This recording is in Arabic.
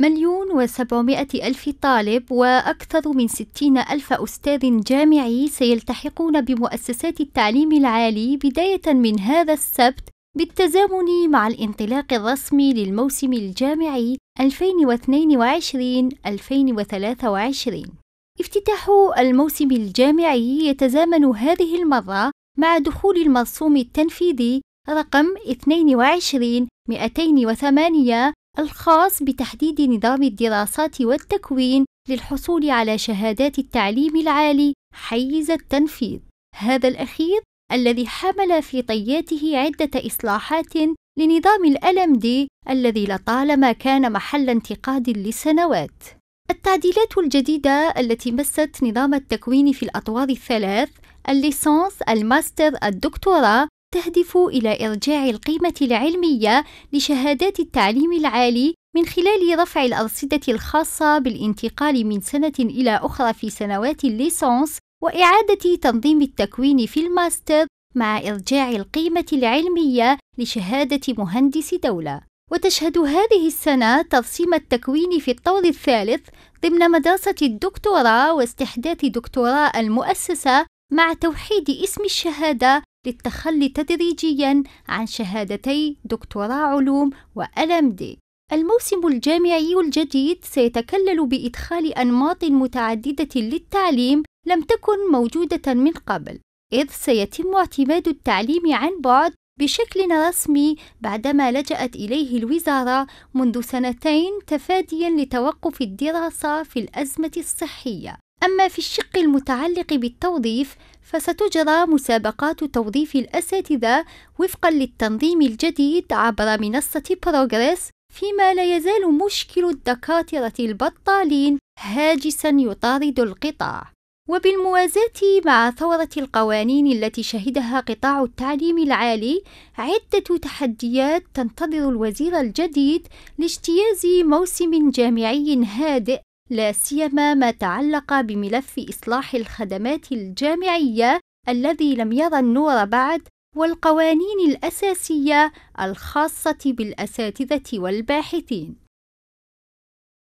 مليون وسبعمائة ألف طالب وأكثر من ستين ألف أستاذ جامعي سيلتحقون بمؤسسات التعليم العالي بداية من هذا السبت بالتزامن مع الانطلاق الرسمي للموسم الجامعي 2022-2023 افتتاح الموسم الجامعي يتزامن هذه المرة مع دخول المرسوم التنفيذي رقم 22 الخاص بتحديد نظام الدراسات والتكوين للحصول على شهادات التعليم العالي حيز التنفيذ هذا الأخير الذي حمل في طياته عدة إصلاحات لنظام الألم دي الذي لطالما كان محل انتقاد لسنوات التعديلات الجديدة التي مست نظام التكوين في الأطوار الثلاث الليسانس الماستر الدكتوراه تهدف إلى إرجاع القيمة العلمية لشهادات التعليم العالي من خلال رفع الأرصدة الخاصة بالانتقال من سنة إلى أخرى في سنوات الليسانس وإعادة تنظيم التكوين في الماستر مع إرجاع القيمة العلمية لشهادة مهندس دولة. وتشهد هذه السنة ترسيم التكوين في الطور الثالث ضمن مدرسة الدكتوراه واستحداث دكتوراه المؤسسة مع توحيد اسم الشهادة للتخلي تدريجيا عن شهادتي دكتوراه علوم دي الموسم الجامعي الجديد سيتكلل بإدخال أنماط متعددة للتعليم لم تكن موجودة من قبل، إذ سيتم اعتماد التعليم عن بعد بشكل رسمي بعدما لجأت إليه الوزارة منذ سنتين تفاديا لتوقف الدراسة في الأزمة الصحية أما في الشق المتعلق بالتوظيف فستجرى مسابقات توظيف الأساتذة وفقا للتنظيم الجديد عبر منصة بروغريس فيما لا يزال مشكل الدكاترة البطالين هاجسا يطارد القطاع وبالموازاة مع ثورة القوانين التي شهدها قطاع التعليم العالي عدة تحديات تنتظر الوزير الجديد لاجتياز موسم جامعي هادئ لا سيما ما تعلق بملف إصلاح الخدمات الجامعية الذي لم يرى النور بعد والقوانين الأساسية الخاصة بالأساتذة والباحثين